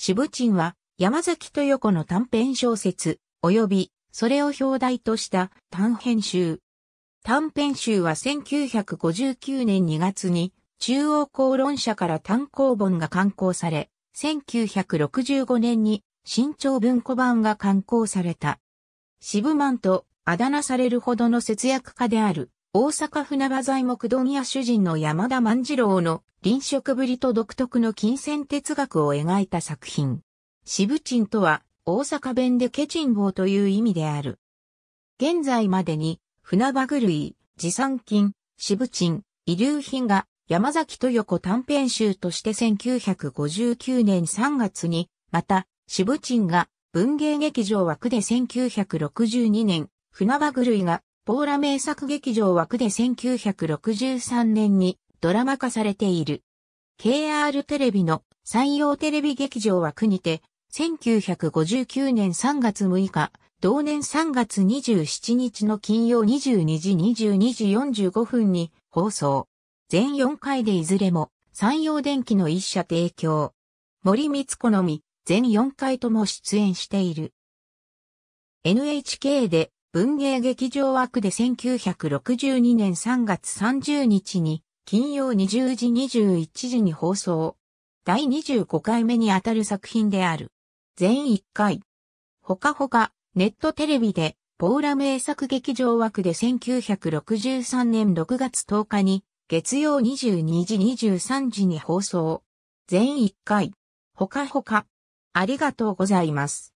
シブチンは山崎豊子の短編小説、及びそれを表題とした短編集。短編集は1959年2月に中央公論社から単行本が刊行され、1965年に新潮文庫版が刊行された。渋マンとあだ名されるほどの節約家である大阪船場材木問屋主人の山田万次郎の臨食ぶりと独特の金銭哲学を描いた作品。渋部賃とは大阪弁でケチン棒という意味である。現在までに船場狂い、持参金、渋部賃、遺留品が山崎豊子短編集として1959年3月に、また渋部賃が文芸劇場枠で1962年船場狂いがポーラ名作劇場枠で1963年にドラマ化されている。KR テレビの山陽テレビ劇場枠にて、1959年3月6日、同年3月27日の金曜22時22時45分に放送。全4回でいずれも山陽電機の一社提供。森光子のみ全4回とも出演している。NHK で文芸劇場枠で1962年3月30日に金曜20時21時に放送。第25回目にあたる作品である。全1回。ほかほか、ネットテレビで、ポーラ名作劇場枠で1963年6月10日に、月曜22時23時に放送。全1回。ほかほか。ありがとうございます。